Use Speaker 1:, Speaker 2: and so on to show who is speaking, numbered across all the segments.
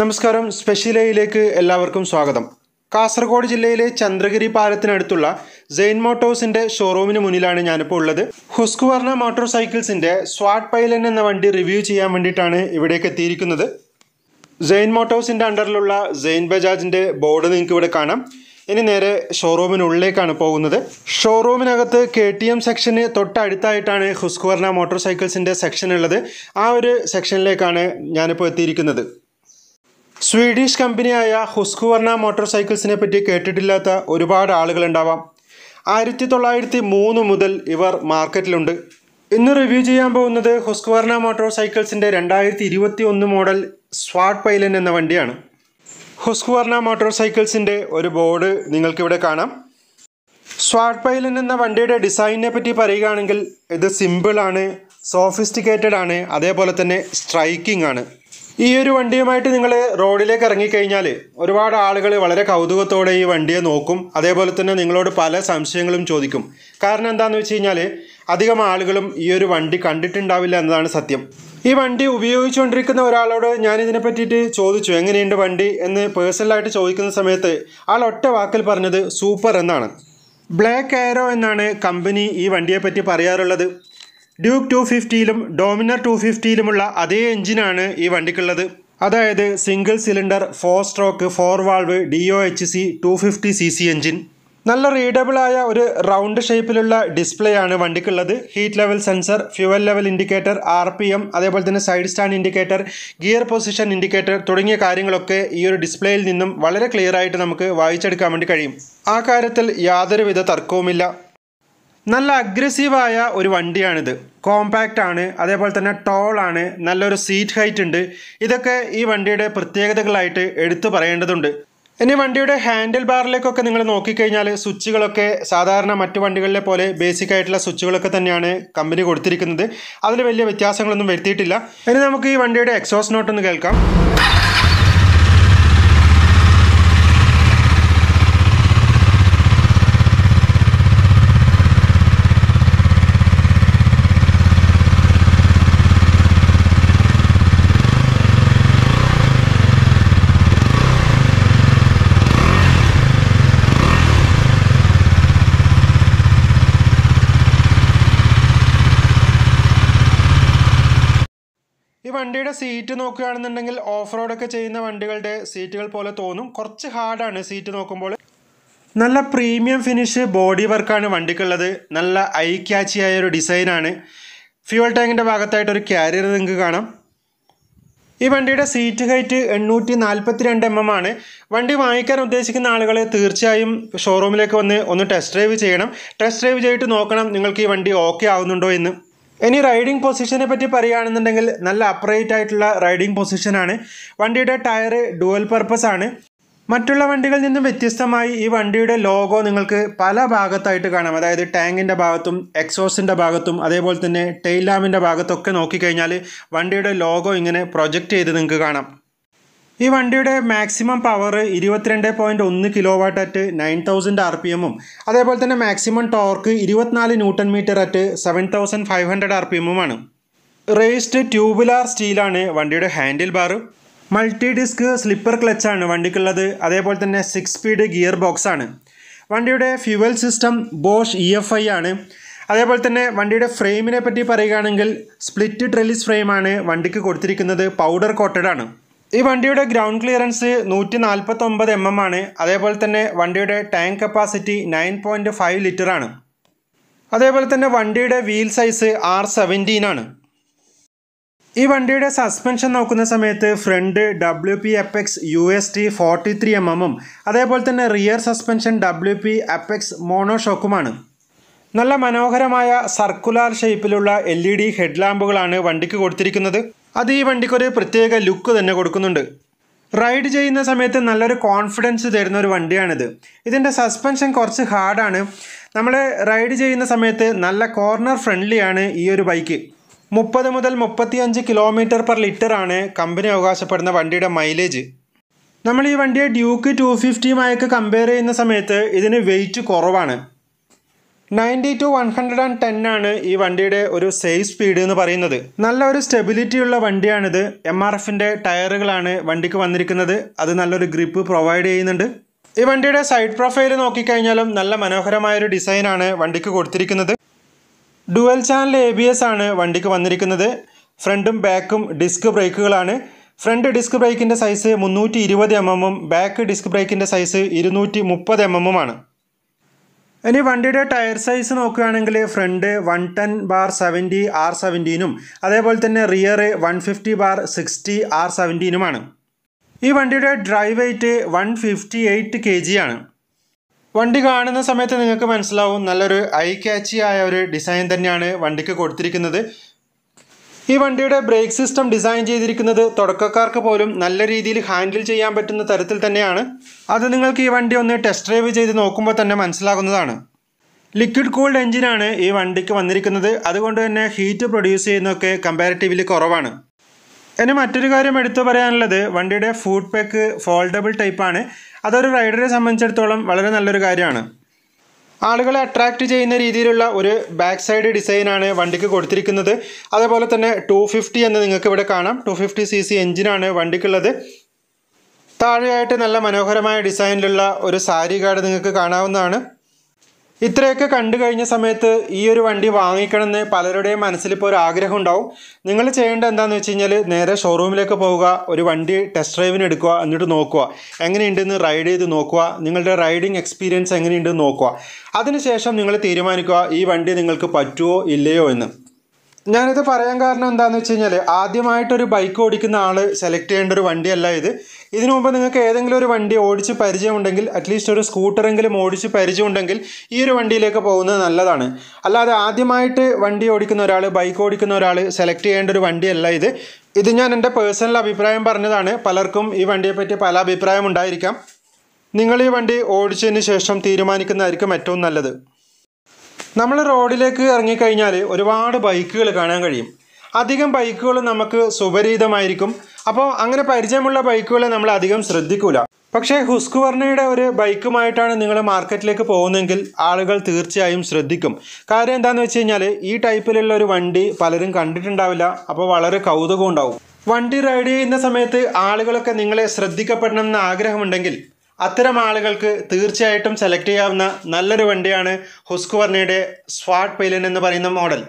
Speaker 1: നമസ്കാരം സ്പെഷ്യലയിലേക്ക് എല്ലാവർക്കും സ്വാഗതം കാസർഗോഡ് ജില്ലയിലെ ചന്ദ്രഗിരി പാലത്തിനടുത്തുള്ള ജെയിൻ മോട്ടോഴ്സിന്റെ ഷോറൂമിന് മുന്നിലാണ് ഞാനിപ്പോൾ ഉള്ളത് ഹുസ്കുവർണ മോട്ടോർ സൈക്കിൾസിന്റെ സ്വാട്ട് പൈലൻ എന്ന വണ്ടി റിവ്യൂ ചെയ്യാൻ വേണ്ടിയിട്ടാണ് ഇവിടേക്ക് എത്തിയിരിക്കുന്നത് ജെയിൻ മോട്ടോഴ്സിന്റെ അണ്ടറിലുള്ള ജെയിൻ ബജാജിന്റെ ബോർഡ് നിങ്ങൾക്ക് ഇവിടെ കാണാം ഇനി നേരെ ഷോറൂമിനുള്ളിലേക്കാണ് പോകുന്നത് ഷോറൂമിനകത്ത് കെ ടി എം സെക്ഷന് തൊട്ടടുത്തായിട്ടാണ് ഹുസ്കുവർണ മോട്ടോർ സൈക്കിൾസിൻ്റെ സെക്ഷൻ ഉള്ളത് ആ ഒരു സെക്ഷനിലേക്കാണ് ഞാനിപ്പോൾ എത്തിയിരിക്കുന്നത് സ്വീഡിഷ് കമ്പനിയായ ഹുസ്കുവർണ മോട്ടോർ സൈക്കിൾസിനെ പറ്റി കേട്ടിട്ടില്ലാത്ത ഒരുപാട് ആളുകളുണ്ടാവാം ആയിരത്തി തൊള്ളായിരത്തി മൂന്ന് മുതൽ ഇവർ മാർക്കറ്റിലുണ്ട് ഇന്ന് റിവ്യൂ ചെയ്യാൻ പോകുന്നത് ഹുസ്കുവർണ മോട്ടോർ സൈക്കിൾസിൻ്റെ രണ്ടായിരത്തി ഇരുപത്തി ഒന്ന് മോഡൽ സ്വാട്ട് പൈലൻ എന്ന വണ്ടിയാണ് ഹുസ്കുവർണ മോട്ടോർ സൈക്കിൾസിൻ്റെ ഒരു ബോർഡ് നിങ്ങൾക്കിവിടെ കാണാം സ്വാട്ട് പൈലൻ എന്ന വണ്ടിയുടെ ഡിസൈനിനെ പറ്റി പറയുകയാണെങ്കിൽ ഇത് സിമ്പിളാണ് സോഫിസ്റ്റിക്കേറ്റഡ് ആണ് അതേപോലെ തന്നെ സ്ട്രൈക്കിംഗ് ആണ് ഈ ഒരു വണ്ടിയുമായിട്ട് നിങ്ങൾ റോഡിലേക്ക് ഇറങ്ങിക്കഴിഞ്ഞാൽ ഒരുപാട് ആളുകൾ വളരെ കൗതുകത്തോടെ ഈ വണ്ടിയെ നോക്കും അതേപോലെ തന്നെ നിങ്ങളോട് പല സംശയങ്ങളും ചോദിക്കും കാരണം എന്താണെന്ന് വെച്ച് കഴിഞ്ഞാൽ അധികം ആളുകളും ഈ ഒരു വണ്ടി കണ്ടിട്ടുണ്ടാവില്ല എന്നതാണ് സത്യം ഈ വണ്ടി ഉപയോഗിച്ചുകൊണ്ടിരിക്കുന്ന ഒരാളോട് ഞാൻ ഇതിനെ പറ്റിയിട്ട് ചോദിച്ചു എങ്ങനെയുണ്ട് വണ്ടി എന്ന് പേഴ്സണലായിട്ട് ചോദിക്കുന്ന സമയത്ത് ആൾ ഒറ്റ വാക്കിൽ പറഞ്ഞത് സൂപ്പർ എന്നാണ് ബ്ലാക്ക് ആരോ എന്നാണ് കമ്പനി ഈ വണ്ടിയെപ്പറ്റി പറയാറുള്ളത് ഡ്യൂക്ക് ടു ഫിഫ്റ്റിയിലും ഡോമിനർ ടു ഫിഫ്റ്റിയിലുമുള്ള അതേ എഞ്ചിനാണ് ഈ വണ്ടിക്കുള്ളത് അതായത് single cylinder four stroke four valve D O H C two fifty C C engine നല്ല റീഡബിളായ ഒരു റൗണ്ട് ഷേപ്പിലുള്ള ഡിസ്പ്ലേ ആണ് വണ്ടിക്കുള്ളത് heat level sensor fuel level indicator R P M അതേപോലെ തന്നെ side stand indicator gear position indicator തുടങ്ങിയ കാര്യങ്ങളൊക്കെ ഈ ഒരു ഡിസ്പ്ലേയിൽ നിന്നും വളരെ ക്ലിയറായിട്ട് നമുക്ക് വായിച്ചെടുക്കാൻ വേണ്ടി കഴിയും ആ കാര്യത്തിൽ യാതൊരുവിധ തർക്കവുമില്ല നല്ല അഗ്രസീവായ ഒരു വണ്ടിയാണിത് കോമ്പാക്റ്റ് ആണ് അതേപോലെ തന്നെ ടോൾ ആണ് നല്ലൊരു സീറ്റ് ഹൈറ്റ് ഉണ്ട് ഇതൊക്കെ ഈ വണ്ടിയുടെ പ്രത്യേകതകളായിട്ട് എടുത്തു പറയേണ്ടതുണ്ട് ഇനി വണ്ടിയുടെ ഹാൻഡിൽ ബാറിലേക്കൊക്കെ നിങ്ങൾ നോക്കിക്കഴിഞ്ഞാൽ സ്വിച്ചുകളൊക്കെ സാധാരണ മറ്റു വണ്ടികളിലെ പോലെ ബേസിക് ആയിട്ടുള്ള സ്വിച്ചുകളൊക്കെ തന്നെയാണ് കമ്പനി കൊടുത്തിരിക്കുന്നത് അതിൽ വലിയ വ്യത്യാസങ്ങളൊന്നും വരുത്തിയിട്ടില്ല ഇനി നമുക്ക് ഈ വണ്ടിയുടെ എക്സോസ് നോട്ടൊന്ന് കേൾക്കാം വണ്ടിയുടെ സീറ്റ് നോക്കുകയാണെന്നുണ്ടെങ്കിൽ ഓഫ് റോഡൊക്കെ ചെയ്യുന്ന വണ്ടികളുടെ സീറ്റുകൾ പോലെ തോന്നും കുറച്ച് ഹാർഡാണ് സീറ്റ് നോക്കുമ്പോൾ നല്ല പ്രീമിയം ഫിനിഷ് ബോഡി വർക്കാണ് വണ്ടിക്കുള്ളത് നല്ല ഐ ക്യാച്ചി ഒരു ഡിസൈനാണ് ഫ്യൂവൽ ടാങ്കിൻ്റെ ഭാഗത്തായിട്ട് ഒരു ക്യാരിയർ നിങ്ങൾക്ക് കാണാം ഈ വണ്ടിയുടെ സീറ്റ് ഹൈറ്റ് എണ്ണൂറ്റി നാൽപ്പത്തി രണ്ട് എം എം ആണ് വണ്ടി വാങ്ങിക്കാൻ ഉദ്ദേശിക്കുന്ന ആളുകൾ തീർച്ചയായും ഷോറൂമിലേക്ക് വന്ന് ഒന്ന് ടെസ്റ്റ് ഡ്രൈവ് ചെയ്യണം ടെസ്റ്റ് ഡ്രൈവ് ചെയ്തിട്ട് നോക്കണം നിങ്ങൾക്ക് ഈ വണ്ടി ഓക്കെ ആവുന്നുണ്ടോ എന്ന് ഇനി റൈഡിംഗ് പൊസിഷനെ പറ്റി പറയുകയാണെന്നുണ്ടെങ്കിൽ നല്ല അപ്രൈറ്റ് ആയിട്ടുള്ള റൈഡിംഗ് പൊസിഷനാണ് വണ്ടിയുടെ ടയർ ഡുവൽ പർപ്പസ് ആണ് മറ്റുള്ള വണ്ടികളിൽ നിന്നും വ്യത്യസ്തമായി ഈ വണ്ടിയുടെ ലോഗോ നിങ്ങൾക്ക് പല ഭാഗത്തായിട്ട് കാണാം അതായത് ടാങ്കിൻ്റെ ഭാഗത്തും എക്സോസിൻ്റെ ഭാഗത്തും അതേപോലെ തന്നെ ടെയിൽ ലാമ്പിൻ്റെ ഭാഗത്തൊക്കെ നോക്കിക്കഴിഞ്ഞാൽ വണ്ടിയുടെ ലോഗോ ഇങ്ങനെ പ്രൊജക്റ്റ് ചെയ്ത് നിങ്ങൾക്ക് കാണാം ഈ വണ്ടിയുടെ മാക്സിമം പവർ ഇരുപത്തിരണ്ട് പോയിൻറ്റ് ഒന്ന് kilo watt at nine thousand R P എമ്മും അതേപോലെ തന്നെ മാക്സിമം ടോർക്ക് ഇരുപത്തിനാല് newton metre at seven thousand five hundred R P എമ്മുമാണ് റേസ്ഡ് ട്യൂബുലാർ സ്റ്റീലാണ് വണ്ടിയുടെ handle bar multi disc slipper ക്ലച്ചാണ് വണ്ടിക്കുള്ളത് അതേപോലെ തന്നെ സിക്സ് സ്പീഡ് ഗിയർ ബോക്സ് ആണ് വണ്ടിയുടെ fuel system Bosch E F I ആണ് അതേപോലെ തന്നെ വണ്ടിയുടെ ഫ്രെയിമിനെ പറ്റി പറയുകയാണെങ്കിൽ സ്പ്ലിറ്റ് ട്രെലിസ് ഫ്രെയിമാണ് വണ്ടിക്ക് കൊടുത്തിരിക്കുന്നത് പൗഡർ കോട്ടഡ് ആണ് ഈ വണ്ടിയുടെ ഗ്രൗണ്ട് ക്ലിയറൻസ് നൂറ്റി നാൽപ്പത്തി ഒമ്പത് എം എം ആണ് അതേപോലെ തന്നെ വണ്ടിയുടെ tank capacity nine point five litre ആണ് അതേപോലെ തന്നെ വണ്ടിയുടെ വീൽ സൈസ് ആർ സെവൻറ്റീൻ ആണ് ഈ വണ്ടിയുടെ സസ്പെൻഷൻ നോക്കുന്ന സമയത്ത് front W P Apex U S T forty three M എമ്മും അതേപോലെ തന്നെ rear suspension W P Apex മോണോഷോക്കുമാണ് നല്ല മനോഹരമായ സർക്കുലാർ ഷേപ്പിലുള്ള എൽ ഇ ഡി ലാമ്പുകളാണ് വണ്ടിക്ക് കൊടുത്തിരിക്കുന്നത് അത് ഈ വണ്ടിക്കൊരു പ്രത്യേക ലുക്ക് തന്നെ കൊടുക്കുന്നുണ്ട് റൈഡ് ചെയ്യുന്ന സമയത്ത് നല്ലൊരു കോൺഫിഡൻസ് തരുന്ന ഒരു വണ്ടിയാണിത് ഇതിൻ്റെ സസ്പെൻഷൻ കുറച്ച് ഹാർഡാണ് നമ്മൾ റൈഡ് ചെയ്യുന്ന സമയത്ത് നല്ല കോർണർ ഫ്രണ്ട്ലിയാണ് ഈ ഒരു ബൈക്ക് മുപ്പത് മുതൽ മുപ്പത്തിയഞ്ച് കിലോമീറ്റർ പെർ ലിറ്റർ ആണ് കമ്പനി അവകാശപ്പെടുന്ന വണ്ടിയുടെ മൈലേജ് നമ്മൾ ഈ വണ്ടിയെ ഡ്യൂക്ക് ടു ഫിഫ്റ്റിയുമായൊക്കെ കമ്പയർ ചെയ്യുന്ന സമയത്ത് ഇതിന് വെയിറ്റ് കുറവാണ് ninety to one hundred and ten ആണ് ഈ വണ്ടിയുടെ ഒരു സേഫ് സ്പീഡ് എന്ന് പറയുന്നത് നല്ല ഒരു സ്റ്റെബിലിറ്റി ഉള്ള വണ്ടിയാണിത് എം ആർ എഫിൻ്റെ ടയറുകളാണ് വണ്ടിക്ക് വന്നിരിക്കുന്നത് അത് നല്ലൊരു ഗ്രിപ്പ് പ്രൊവൈഡ് ചെയ്യുന്നുണ്ട് ഈ വണ്ടിയുടെ സൈഡ് പ്രൊഫൈൽ നോക്കിക്കഴിഞ്ഞാലും നല്ല മനോഹരമായൊരു ഡിസൈനാണ് വണ്ടിക്ക് കൊടുത്തിരിക്കുന്നത് dual channel A B S ആണ് വണ്ടിക്ക് വന്നിരിക്കുന്നത് ഫ്രണ്ടും ബാക്കും ഡിസ്ക് ബ്രേക്കുകളാണ് ഫ്രണ്ട് ഡിസ്ക് ബ്രേക്കിൻ്റെ സൈസ് മുന്നൂറ്റി ഇരുപത് എം എമ്മും ബാക്ക് ഡിസ്ക് ബ്രേക്കിൻ്റെ സൈസ് ഇരുന്നൂറ്റി മുപ്പത് എം എമ്മുമാണ് ഇനി വണ്ടിയുടെ ടയർ സൈസ് നോക്കുകയാണെങ്കിൽ front one ten bar seventy R സെവൻറ്റീനും അതേപോലെ തന്നെ rear one fifty bar sixty R സെവൻറ്റീനുമാണ് ഈ വണ്ടിയുടെ dry weight one fifty eight K G ആണ് വണ്ടി കാണുന്ന സമയത്ത് നിങ്ങൾക്ക് മനസ്സിലാവും നല്ലൊരു ഐ ക്യാച്ചി ആയ ഒരു ഡിസൈൻ തന്നെയാണ് വണ്ടിക്ക് കൊടുത്തിരിക്കുന്നത് ഈ വണ്ടിയുടെ ബ്രേക്ക് സിസ്റ്റം ഡിസൈൻ ചെയ്തിരിക്കുന്നത് തുടക്കക്കാർക്ക് പോലും നല്ല രീതിയിൽ ഹാൻഡിൽ ചെയ്യാൻ പറ്റുന്ന തരത്തിൽ തന്നെയാണ് അത് നിങ്ങൾക്ക് ഈ വണ്ടി ഒന്ന് ടെസ്റ്റ് ഡ്രൈവ് ചെയ്ത് നോക്കുമ്പോൾ തന്നെ മനസ്സിലാകുന്നതാണ് ലിക്വിഡ് കൂൾഡ് എഞ്ചിനാണ് ഈ വണ്ടിക്ക് വന്നിരിക്കുന്നത് അതുകൊണ്ട് തന്നെ ഹീറ്റ് പ്രൊഡ്യൂസ് ചെയ്യുന്നതൊക്കെ കമ്പാരിറ്റീവ്ലി കുറവാണ് ഇനി മറ്റൊരു കാര്യം എടുത്തു പറയാനുള്ളത് വണ്ടിയുടെ ഫുഡ് പാക്ക് ഫോൾഡബിൾ ടൈപ്പാണ് അതൊരു റൈഡറെ സംബന്ധിച്ചിടത്തോളം വളരെ നല്ലൊരു കാര്യമാണ് ആളുകളെ അട്രാക്റ്റ് ചെയ്യുന്ന രീതിയിലുള്ള ഒരു ബാക്ക് സൈഡ് ഡിസൈനാണ് വണ്ടിക്ക് കൊടുത്തിരിക്കുന്നത് അതേപോലെ തന്നെ ടു ഫിഫ്റ്റി എന്ന് നിങ്ങൾക്ക് ഇവിടെ കാണാം ടു ഫിഫ്റ്റി സി സി എഞ്ചിനാണ് വണ്ടിക്കുള്ളത് താഴെയായിട്ട് നല്ല മനോഹരമായ ഡിസൈനിലുള്ള ഒരു സാരി കാർഡ് നിങ്ങൾക്ക് കാണാവുന്നതാണ് ഇത്രയൊക്കെ കണ്ടു കഴിഞ്ഞ സമയത്ത് ഈ ഒരു വണ്ടി വാങ്ങിക്കണമെന്ന് പലരുടെയും മനസ്സിൽ ഇപ്പോൾ ഒരു ആഗ്രഹം ഉണ്ടാവും നിങ്ങൾ ചെയ്യേണ്ടത് എന്താണെന്ന് വെച്ച് കഴിഞ്ഞാൽ നേരെ ഷോറൂമിലേക്ക് പോവുക ഒരു വണ്ടി ടെസ്റ്റ് ഡ്രൈവിന് എടുക്കുക എന്നിട്ട് നോക്കുക എങ്ങനെയുണ്ടെന്ന് റൈഡ് ചെയ്ത് നോക്കുക നിങ്ങളുടെ റൈഡിംഗ് എക്സ്പീരിയൻസ് എങ്ങനെയുണ്ടെന്ന് നോക്കുക അതിനുശേഷം നിങ്ങൾ തീരുമാനിക്കുക ഈ വണ്ടി നിങ്ങൾക്ക് പറ്റുമോ ഇല്ലയോ എന്ന് ഞാനിത് പറയാൻ കാരണം എന്താണെന്ന് വെച്ച് കഴിഞ്ഞാൽ ആദ്യമായിട്ടൊരു ബൈക്ക് ഓടിക്കുന്ന ആൾ സെലക്ട് ചെയ്യേണ്ട ഒരു വണ്ടിയല്ല ഇത് ഇതിനു മുമ്പ് നിങ്ങൾക്ക് ഏതെങ്കിലും ഒരു വണ്ടി ഓടിച്ച് പരിചയമുണ്ടെങ്കിൽ അറ്റ്ലീസ്റ്റ് ഒരു സ്കൂട്ടറെങ്കിലും ഓടിച്ച് പരിചയമുണ്ടെങ്കിൽ ഈ ഒരു വണ്ടിയിലേക്ക് പോകുന്നത് നല്ലതാണ് അല്ലാതെ ആദ്യമായിട്ട് വണ്ടി ഓടിക്കുന്ന ഒരാൾ ബൈക്ക് ഓടിക്കുന്ന ഒരാൾ സെലക്ട് ചെയ്യേണ്ട ഒരു വണ്ടിയല്ല ഇത് ഇത് ഞാൻ എൻ്റെ പേഴ്സണൽ അഭിപ്രായം പറഞ്ഞതാണ് പലർക്കും ഈ വണ്ടിയെപ്പറ്റി പല അഭിപ്രായം ഉണ്ടായിരിക്കാം നിങ്ങൾ ഈ വണ്ടി ഓടിച്ചതിന് ശേഷം തീരുമാനിക്കുന്നതായിരിക്കും ഏറ്റവും നല്ലത് നമ്മൾ റോഡിലേക്ക് ഇറങ്ങിക്കഴിഞ്ഞാൽ ഒരുപാട് ബൈക്കുകൾ കാണാൻ കഴിയും അധികം ബൈക്കുകൾ നമുക്ക് സുപരീതമായിരിക്കും അപ്പോൾ അങ്ങനെ പരിചയമുള്ള ബൈക്കുകളെ നമ്മൾ അധികം ശ്രദ്ധിക്കൂല പക്ഷേ ഹുസ്കുവർണയുടെ ഒരു ബൈക്കുമായിട്ടാണ് നിങ്ങൾ മാർക്കറ്റിലേക്ക് പോകുന്നതെങ്കിൽ ആളുകൾ തീർച്ചയായും ശ്രദ്ധിക്കും കാര്യം എന്താണെന്ന് വെച്ച് കഴിഞ്ഞാൽ ഈ ടൈപ്പിലുള്ള ഒരു വണ്ടി പലരും കണ്ടിട്ടുണ്ടാവില്ല അപ്പോൾ വളരെ കൗതുകം ഉണ്ടാവും വണ്ടി റൈഡ് ചെയ്യുന്ന സമയത്ത് ആളുകളൊക്കെ നിങ്ങളെ ശ്രദ്ധിക്കപ്പെടണം എന്ന ആഗ്രഹമുണ്ടെങ്കിൽ അത്തരം ആളുകൾക്ക് തീർച്ചയായിട്ടും സെലക്ട് ചെയ്യാവുന്ന നല്ലൊരു വണ്ടിയാണ് ഹുസ്കുവർണയുടെ സ്വാട്ട് പെയിലൻ എന്ന് പറയുന്ന മോഡൽ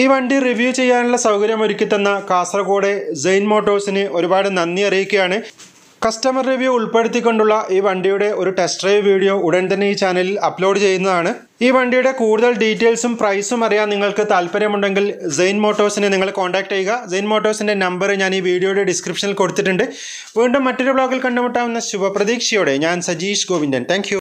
Speaker 1: ഈ വണ്ടി റിവ്യൂ ചെയ്യാനുള്ള സൗകര്യം ഒരുക്കി തന്ന കാസർഗോഡ് ജെയിൻ മോട്ടോഴ്സിന് ഒരുപാട് നന്ദി അറിയിക്കുകയാണ് കസ്റ്റമർ റിവ്യൂ ഉൾപ്പെടുത്തിക്കൊണ്ടുള്ള ഈ വണ്ടിയുടെ ഒരു ടെസ്റ്റ് ഡ്രൈവ് വീഡിയോ ഉടൻ തന്നെ ഈ ചാനലിൽ അപ്ലോഡ് ചെയ്യുന്നതാണ് ഈ വണ്ടിയുടെ കൂടുതൽ ഡീറ്റെയിൽസും പ്രൈസും അറിയാൻ നിങ്ങൾക്ക് താല്പര്യമുണ്ടെങ്കിൽ സെയിൻ മോട്ടോഴ്സിനെ നിങ്ങൾ കോൺടാക്ട് ചെയ്യുക സെയിൻ മോട്ടോഴ്സിൻ്റെ നമ്പർ ഞാൻ ഈ വീഡിയോയുടെ ഡിസ്ക്രിപ്ഷനിൽ കൊടുത്തിട്ടുണ്ട് വീണ്ടും മറ്റൊരു ബ്ലോഗിൽ കണ്ടുമുട്ടാവുന്ന ശുഭപ്രതീക്ഷയോടെ ഞാൻ സജീഷ് ഗോവിന്ദൻ താങ്ക്